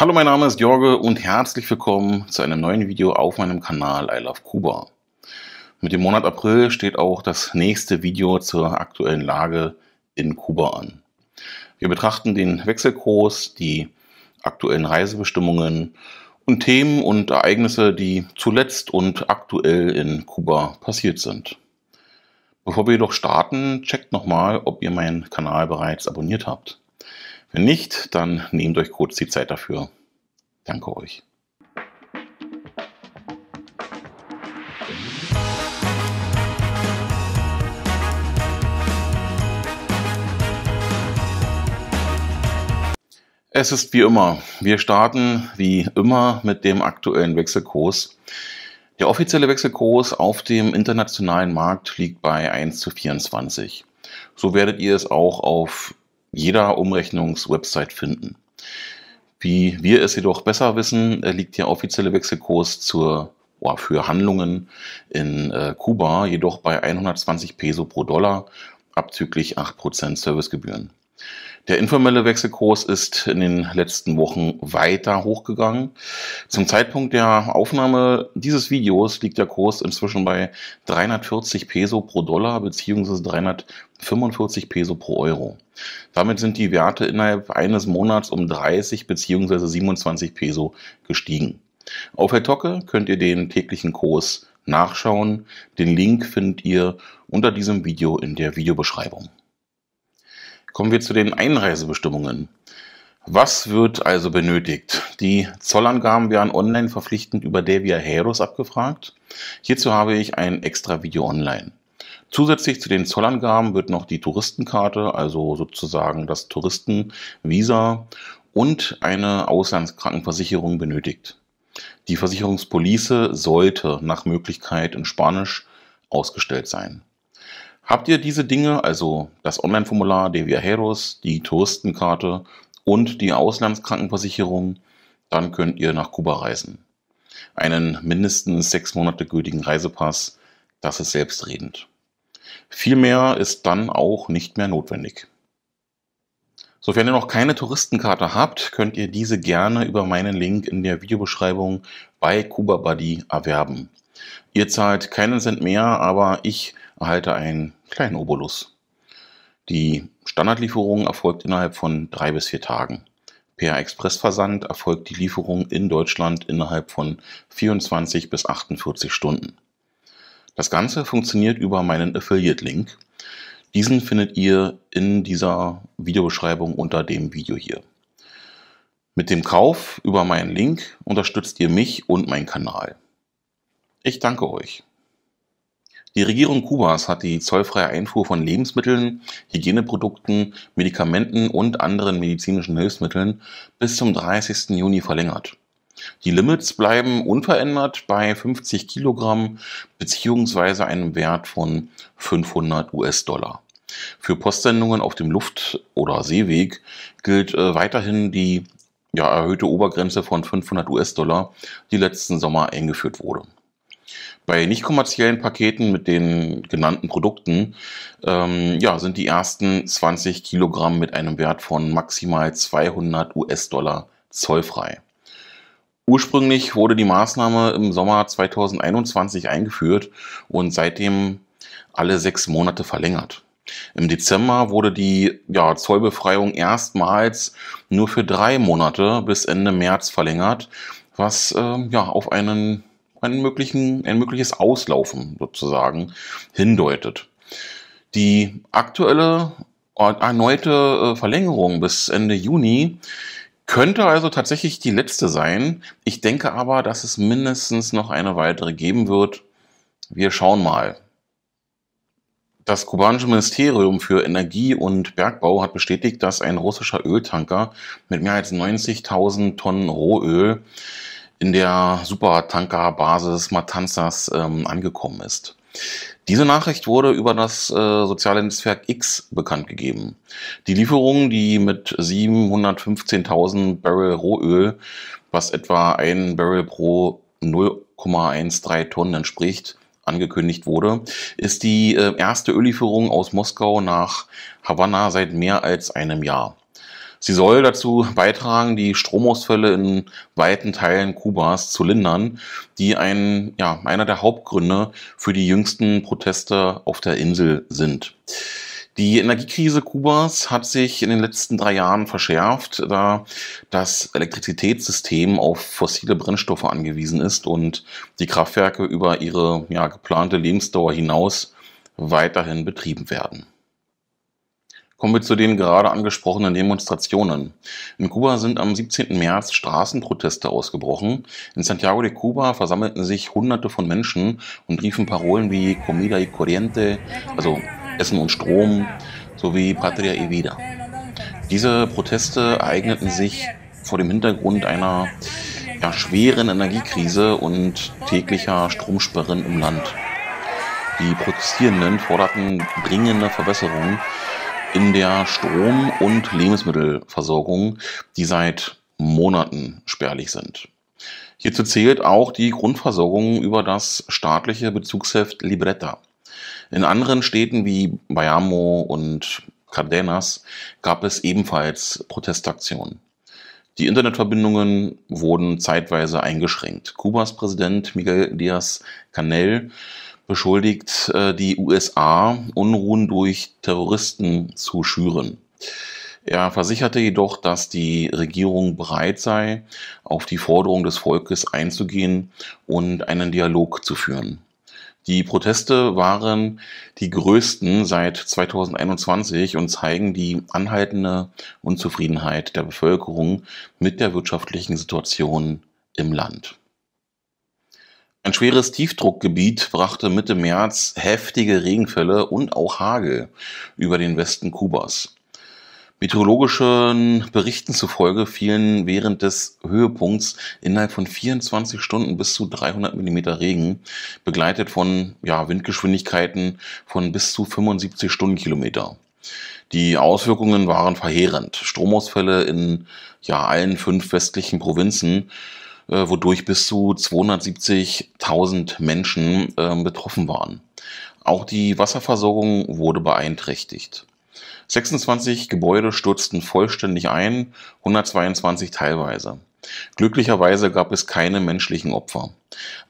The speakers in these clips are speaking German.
Hallo, mein Name ist Jorge und herzlich willkommen zu einem neuen Video auf meinem Kanal I Love Kuba. Mit dem Monat April steht auch das nächste Video zur aktuellen Lage in Kuba an. Wir betrachten den Wechselkurs, die aktuellen Reisebestimmungen und Themen und Ereignisse, die zuletzt und aktuell in Kuba passiert sind. Bevor wir jedoch starten, checkt nochmal, ob ihr meinen Kanal bereits abonniert habt. Wenn nicht, dann nehmt euch kurz die Zeit dafür. Danke euch. Es ist wie immer. Wir starten wie immer mit dem aktuellen Wechselkurs. Der offizielle Wechselkurs auf dem internationalen Markt liegt bei 1 zu 24. So werdet ihr es auch auf jeder Umrechnungswebsite finden. Wie wir es jedoch besser wissen, äh, liegt der offizielle Wechselkurs zur, oh, für Handlungen in äh, Kuba jedoch bei 120 Peso pro Dollar abzüglich 8% Servicegebühren. Der informelle Wechselkurs ist in den letzten Wochen weiter hochgegangen. Zum Zeitpunkt der Aufnahme dieses Videos liegt der Kurs inzwischen bei 340 Peso pro Dollar bzw. 345 Peso pro Euro. Damit sind die Werte innerhalb eines Monats um 30 bzw. 27 Peso gestiegen. Auf Hertocke könnt ihr den täglichen Kurs nachschauen. Den Link findet ihr unter diesem Video in der Videobeschreibung. Kommen wir zu den Einreisebestimmungen. Was wird also benötigt? Die Zollangaben werden online verpflichtend über Devia Heros abgefragt. Hierzu habe ich ein extra Video online. Zusätzlich zu den Zollangaben wird noch die Touristenkarte, also sozusagen das Touristenvisa und eine Auslandskrankenversicherung benötigt. Die Versicherungspolice sollte nach Möglichkeit in Spanisch ausgestellt sein. Habt ihr diese Dinge, also das Online-Formular de Viajeros, die Touristenkarte und die Auslandskrankenversicherung, dann könnt ihr nach Kuba reisen. Einen mindestens sechs Monate gültigen Reisepass, das ist selbstredend. Viel mehr ist dann auch nicht mehr notwendig. Sofern ihr noch keine Touristenkarte habt, könnt ihr diese gerne über meinen Link in der Videobeschreibung bei CubaBuddy erwerben. Ihr zahlt keinen Cent mehr, aber ich erhalte einen kleinen Obolus. Die Standardlieferung erfolgt innerhalb von drei bis vier Tagen. Per Expressversand erfolgt die Lieferung in Deutschland innerhalb von 24 bis 48 Stunden. Das Ganze funktioniert über meinen Affiliate-Link. Diesen findet ihr in dieser Videobeschreibung unter dem Video hier. Mit dem Kauf über meinen Link unterstützt ihr mich und meinen Kanal. Ich danke euch. Die Regierung Kubas hat die zollfreie Einfuhr von Lebensmitteln, Hygieneprodukten, Medikamenten und anderen medizinischen Hilfsmitteln bis zum 30. Juni verlängert. Die Limits bleiben unverändert bei 50 Kilogramm beziehungsweise einem Wert von 500 US-Dollar. Für Postsendungen auf dem Luft- oder Seeweg gilt äh, weiterhin die ja, erhöhte Obergrenze von 500 US-Dollar, die letzten Sommer eingeführt wurde. Bei nicht kommerziellen Paketen mit den genannten Produkten ähm, ja, sind die ersten 20 Kilogramm mit einem Wert von maximal 200 US-Dollar zollfrei. Ursprünglich wurde die Maßnahme im Sommer 2021 eingeführt und seitdem alle sechs Monate verlängert. Im Dezember wurde die ja, Zollbefreiung erstmals nur für drei Monate bis Ende März verlängert, was äh, ja, auf einen, einen möglichen, ein mögliches Auslaufen sozusagen hindeutet. Die aktuelle erneute äh, Verlängerung bis Ende Juni könnte also tatsächlich die letzte sein. Ich denke aber, dass es mindestens noch eine weitere geben wird. Wir schauen mal. Das kubanische Ministerium für Energie und Bergbau hat bestätigt, dass ein russischer Öltanker mit mehr als 90.000 Tonnen Rohöl in der Supertankerbasis Matanzas ähm, angekommen ist. Diese Nachricht wurde über das äh, soziale Netzwerk X bekannt gegeben. Die Lieferung, die mit 715.000 Barrel Rohöl, was etwa ein Barrel pro 0,13 Tonnen entspricht, angekündigt wurde, ist die äh, erste Öllieferung aus Moskau nach Havanna seit mehr als einem Jahr. Sie soll dazu beitragen, die Stromausfälle in weiten Teilen Kubas zu lindern, die ein, ja, einer der Hauptgründe für die jüngsten Proteste auf der Insel sind. Die Energiekrise Kubas hat sich in den letzten drei Jahren verschärft, da das Elektrizitätssystem auf fossile Brennstoffe angewiesen ist und die Kraftwerke über ihre ja, geplante Lebensdauer hinaus weiterhin betrieben werden. Kommen wir zu den gerade angesprochenen Demonstrationen. In Kuba sind am 17. März Straßenproteste ausgebrochen. In Santiago de Cuba versammelten sich Hunderte von Menschen und riefen Parolen wie Comida y Corriente, also Essen und Strom, sowie Patria y Vida. Diese Proteste ereigneten sich vor dem Hintergrund einer ja, schweren Energiekrise und täglicher Stromsperren im Land. Die Protestierenden forderten dringende Verbesserungen in der Strom- und Lebensmittelversorgung, die seit Monaten spärlich sind. Hierzu zählt auch die Grundversorgung über das staatliche Bezugsheft Libretta. In anderen Städten wie Bayamo und Cardenas gab es ebenfalls Protestaktionen. Die Internetverbindungen wurden zeitweise eingeschränkt. Kubas Präsident Miguel Díaz-Canel beschuldigt äh, die USA, Unruhen durch Terroristen zu schüren. Er versicherte jedoch, dass die Regierung bereit sei, auf die Forderung des Volkes einzugehen und einen Dialog zu führen. Die Proteste waren die größten seit 2021 und zeigen die anhaltende Unzufriedenheit der Bevölkerung mit der wirtschaftlichen Situation im Land. Ein schweres Tiefdruckgebiet brachte Mitte März heftige Regenfälle und auch Hagel über den Westen Kubas. Meteorologischen Berichten zufolge fielen während des Höhepunkts innerhalb von 24 Stunden bis zu 300 Millimeter Regen, begleitet von ja, Windgeschwindigkeiten von bis zu 75 Stundenkilometer. Die Auswirkungen waren verheerend. Stromausfälle in ja, allen fünf westlichen Provinzen äh, wodurch bis zu 270.000 Menschen äh, betroffen waren. Auch die Wasserversorgung wurde beeinträchtigt. 26 Gebäude stürzten vollständig ein, 122 teilweise. Glücklicherweise gab es keine menschlichen Opfer.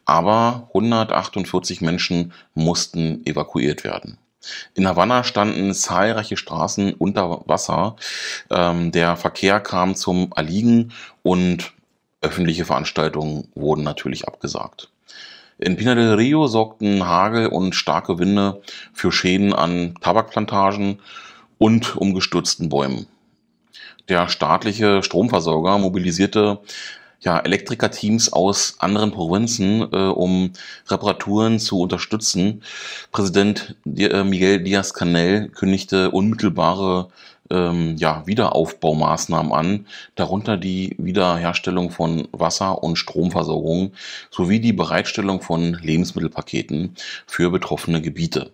Aber 148 Menschen mussten evakuiert werden. In Havanna standen zahlreiche Straßen unter Wasser. Ähm, der Verkehr kam zum Erliegen und Öffentliche Veranstaltungen wurden natürlich abgesagt. In Pina del Rio sorgten Hagel und starke Winde für Schäden an Tabakplantagen und umgestürzten Bäumen. Der staatliche Stromversorger mobilisierte ja, Elektrikerteams aus anderen Provinzen, äh, um Reparaturen zu unterstützen. Präsident äh, Miguel Díaz-Canel kündigte unmittelbare ähm, ja, Wiederaufbaumaßnahmen an, darunter die Wiederherstellung von Wasser- und Stromversorgung sowie die Bereitstellung von Lebensmittelpaketen für betroffene Gebiete.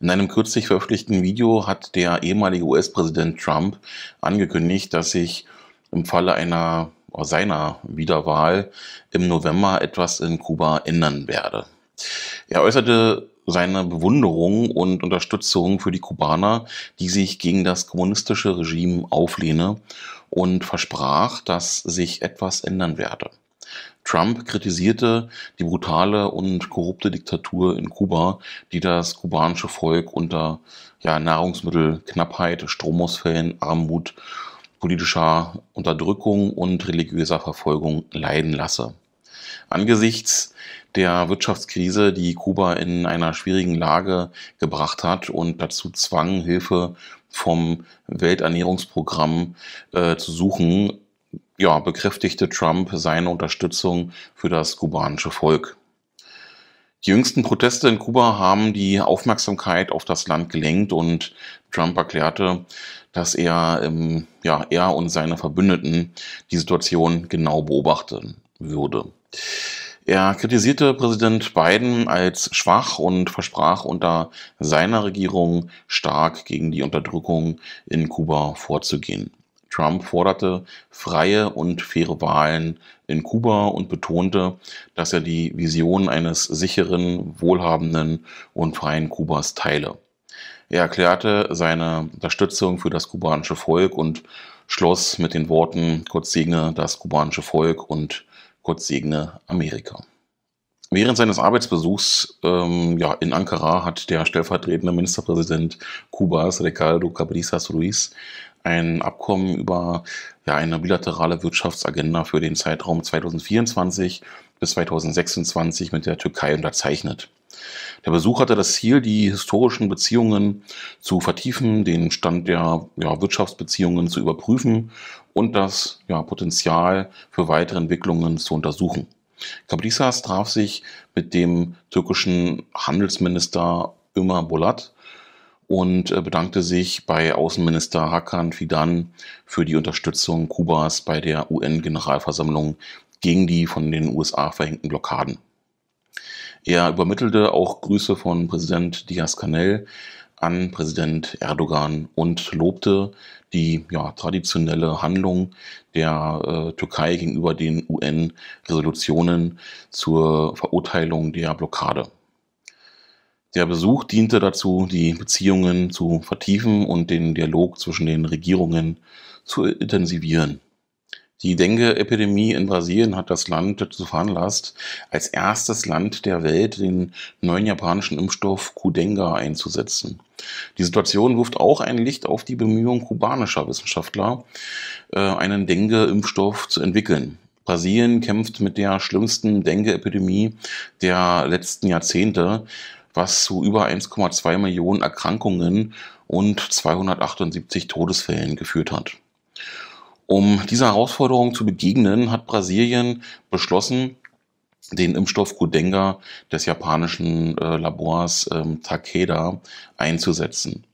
In einem kürzlich veröffentlichten Video hat der ehemalige US-Präsident Trump angekündigt, dass sich im Falle einer seiner Wiederwahl im November etwas in Kuba ändern werde. Er äußerte seine Bewunderung und Unterstützung für die Kubaner, die sich gegen das kommunistische Regime auflehne und versprach, dass sich etwas ändern werde. Trump kritisierte die brutale und korrupte Diktatur in Kuba, die das kubanische Volk unter ja, Nahrungsmittelknappheit, Stromausfällen, Armut, politischer Unterdrückung und religiöser Verfolgung leiden lasse. Angesichts der Wirtschaftskrise, die Kuba in einer schwierigen Lage gebracht hat und dazu zwang, Hilfe vom Welternährungsprogramm äh, zu suchen, ja, bekräftigte Trump seine Unterstützung für das kubanische Volk. Die jüngsten Proteste in Kuba haben die Aufmerksamkeit auf das Land gelenkt und Trump erklärte, dass er, ähm, ja, er und seine Verbündeten die Situation genau beobachten würde. Er kritisierte Präsident Biden als schwach und versprach unter seiner Regierung stark gegen die Unterdrückung in Kuba vorzugehen. Trump forderte freie und faire Wahlen in Kuba und betonte, dass er die Vision eines sicheren, wohlhabenden und freien Kubas teile. Er erklärte seine Unterstützung für das kubanische Volk und schloss mit den Worten Gott segne das kubanische Volk und Gott segne Amerika. Während seines Arbeitsbesuchs ähm, ja, in Ankara hat der stellvertretende Ministerpräsident Kubas, Ricardo Cabrizas Ruiz, ein Abkommen über ja, eine bilaterale Wirtschaftsagenda für den Zeitraum 2024 bis 2026 mit der Türkei unterzeichnet. Der Besuch hatte das Ziel, die historischen Beziehungen zu vertiefen, den Stand der ja, Wirtschaftsbeziehungen zu überprüfen und das ja, Potenzial für weitere Entwicklungen zu untersuchen. Kaprizas traf sich mit dem türkischen Handelsminister Ömer Bolat und äh, bedankte sich bei Außenminister Hakan Fidan für die Unterstützung Kubas bei der UN-Generalversammlung gegen die von den USA verhängten Blockaden. Er übermittelte auch Grüße von Präsident Diaz-Canel an Präsident Erdogan und lobte die ja, traditionelle Handlung der äh, Türkei gegenüber den UN-Resolutionen zur Verurteilung der Blockade. Der Besuch diente dazu, die Beziehungen zu vertiefen und den Dialog zwischen den Regierungen zu intensivieren. Die Dengue-Epidemie in Brasilien hat das Land dazu veranlasst, als erstes Land der Welt den neuen japanischen Impfstoff Kudenga einzusetzen. Die Situation wirft auch ein Licht auf die Bemühungen kubanischer Wissenschaftler, äh, einen Dengue-Impfstoff zu entwickeln. Brasilien kämpft mit der schlimmsten Dengue-Epidemie der letzten Jahrzehnte, was zu über 1,2 Millionen Erkrankungen und 278 Todesfällen geführt hat. Um dieser Herausforderung zu begegnen, hat Brasilien beschlossen, den Impfstoff Kudenga des japanischen äh, Labors ähm, Takeda einzusetzen.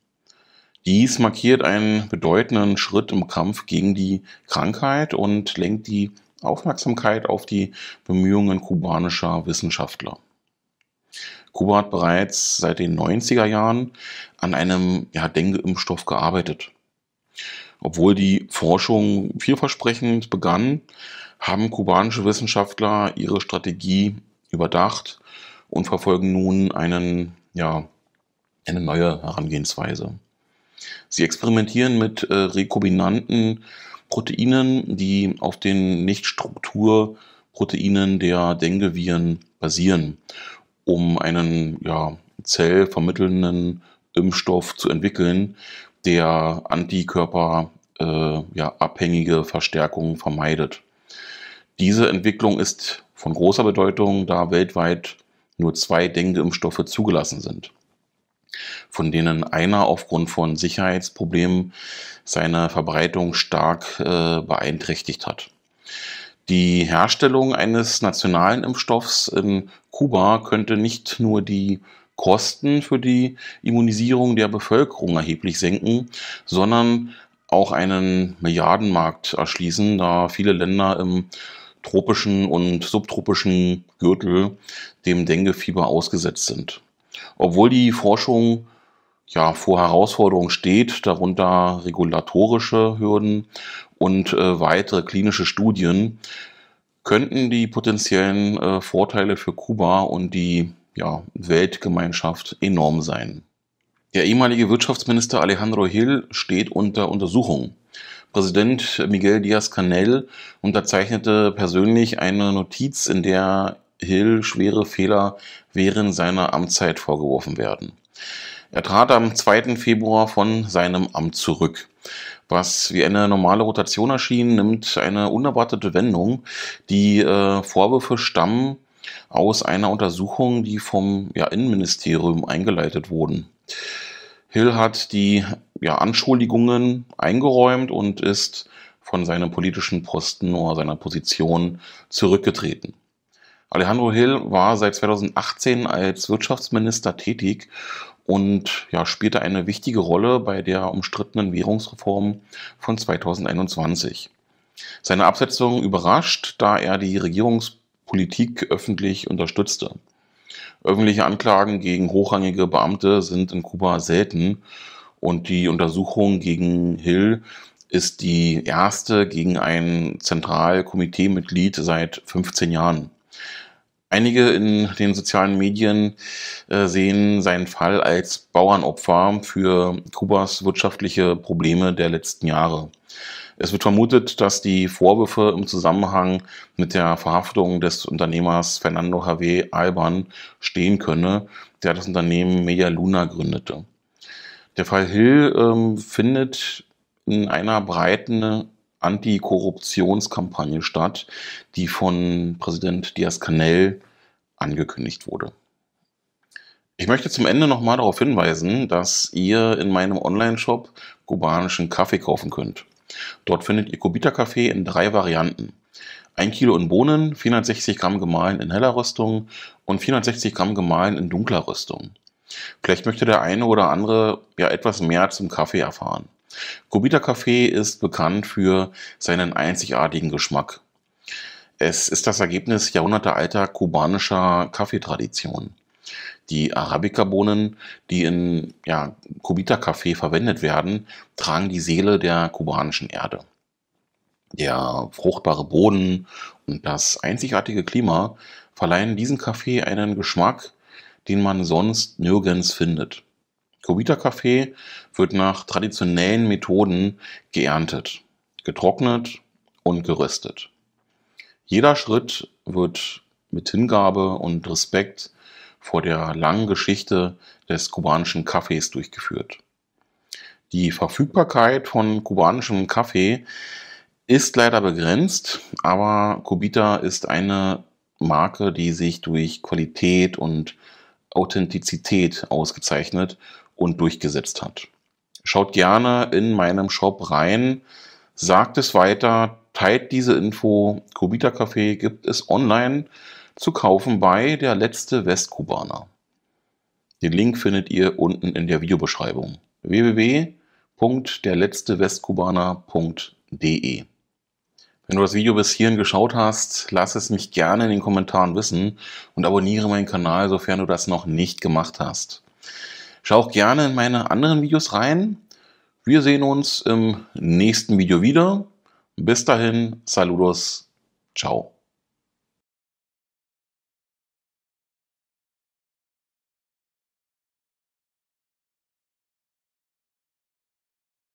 Dies markiert einen bedeutenden Schritt im Kampf gegen die Krankheit und lenkt die Aufmerksamkeit auf die Bemühungen kubanischer Wissenschaftler. Kuba hat bereits seit den 90er Jahren an einem ja, Dengue-Impfstoff gearbeitet. Obwohl die Forschung vielversprechend begann, haben kubanische Wissenschaftler ihre Strategie überdacht und verfolgen nun einen, ja, eine neue Herangehensweise. Sie experimentieren mit äh, rekombinanten Proteinen, die auf den Nichtstrukturproteinen der Dengeviren basieren, um einen ja, zellvermittelnden Impfstoff zu entwickeln, der Antikörper äh, ja, abhängige Verstärkung vermeidet. Diese Entwicklung ist von großer Bedeutung, da weltweit nur zwei Dengueimpfstoffe zugelassen sind, von denen einer aufgrund von Sicherheitsproblemen seine Verbreitung stark äh, beeinträchtigt hat. Die Herstellung eines nationalen Impfstoffs in Kuba könnte nicht nur die Kosten für die Immunisierung der Bevölkerung erheblich senken, sondern auch einen Milliardenmarkt erschließen, da viele Länder im tropischen und subtropischen Gürtel dem Denguefieber ausgesetzt sind. Obwohl die Forschung ja, vor Herausforderungen steht, darunter regulatorische Hürden und äh, weitere klinische Studien, könnten die potenziellen äh, Vorteile für Kuba und die ja, Weltgemeinschaft enorm sein. Der ehemalige Wirtschaftsminister Alejandro Hill steht unter Untersuchung. Präsident Miguel Díaz-Canel unterzeichnete persönlich eine Notiz, in der Hill schwere Fehler während seiner Amtszeit vorgeworfen werden. Er trat am 2. Februar von seinem Amt zurück. Was wie eine normale Rotation erschien, nimmt eine unerwartete Wendung. Die äh, Vorwürfe stammen aus einer Untersuchung, die vom ja, Innenministerium eingeleitet wurden. Hill hat die ja, Anschuldigungen eingeräumt und ist von seinem politischen Posten oder seiner Position zurückgetreten. Alejandro Hill war seit 2018 als Wirtschaftsminister tätig und ja, spielte eine wichtige Rolle bei der umstrittenen Währungsreform von 2021. Seine Absetzung überrascht, da er die Regierungs Politik öffentlich unterstützte. Öffentliche Anklagen gegen hochrangige Beamte sind in Kuba selten und die Untersuchung gegen Hill ist die erste gegen ein Zentralkomiteemitglied seit 15 Jahren. Einige in den sozialen Medien äh, sehen seinen Fall als Bauernopfer für Kubas wirtschaftliche Probleme der letzten Jahre. Es wird vermutet, dass die Vorwürfe im Zusammenhang mit der Verhaftung des Unternehmers Fernando Javier Alban stehen könne, der das Unternehmen Media Luna gründete. Der Fall Hill ähm, findet in einer breiten Antikorruptionskampagne statt, die von Präsident Diaz-Canel angekündigt wurde. Ich möchte zum Ende nochmal darauf hinweisen, dass ihr in meinem Online-Shop kubanischen Kaffee kaufen könnt. Dort findet ihr Kubita-Kaffee in drei Varianten. 1 Kilo in Bohnen, 460 Gramm gemahlen in heller Rüstung und 460 Gramm gemahlen in dunkler Rüstung. Vielleicht möchte der eine oder andere ja etwas mehr zum Kaffee erfahren. Kubita Kaffee ist bekannt für seinen einzigartigen Geschmack. Es ist das Ergebnis jahrhundertealter kubanischer Kaffeetradition. Die Arabica-Bohnen, die in ja, Cubita-Kaffee verwendet werden, tragen die Seele der kubanischen Erde. Der fruchtbare Boden und das einzigartige Klima verleihen diesem Kaffee einen Geschmack, den man sonst nirgends findet. Cubita-Kaffee wird nach traditionellen Methoden geerntet, getrocknet und geröstet. Jeder Schritt wird mit Hingabe und Respekt vor der langen Geschichte des kubanischen Kaffees durchgeführt. Die Verfügbarkeit von kubanischem Kaffee ist leider begrenzt, aber Cubita ist eine Marke, die sich durch Qualität und Authentizität ausgezeichnet und durchgesetzt hat. Schaut gerne in meinem Shop rein, sagt es weiter, teilt diese Info. Cubita Café gibt es online zu kaufen bei Der letzte Westkubaner. Den Link findet ihr unten in der Videobeschreibung. www.derletztewestkubaner.de Wenn du das Video bis hierhin geschaut hast, lass es mich gerne in den Kommentaren wissen und abonniere meinen Kanal, sofern du das noch nicht gemacht hast. Schau auch gerne in meine anderen Videos rein. Wir sehen uns im nächsten Video wieder. Bis dahin, saludos, ciao.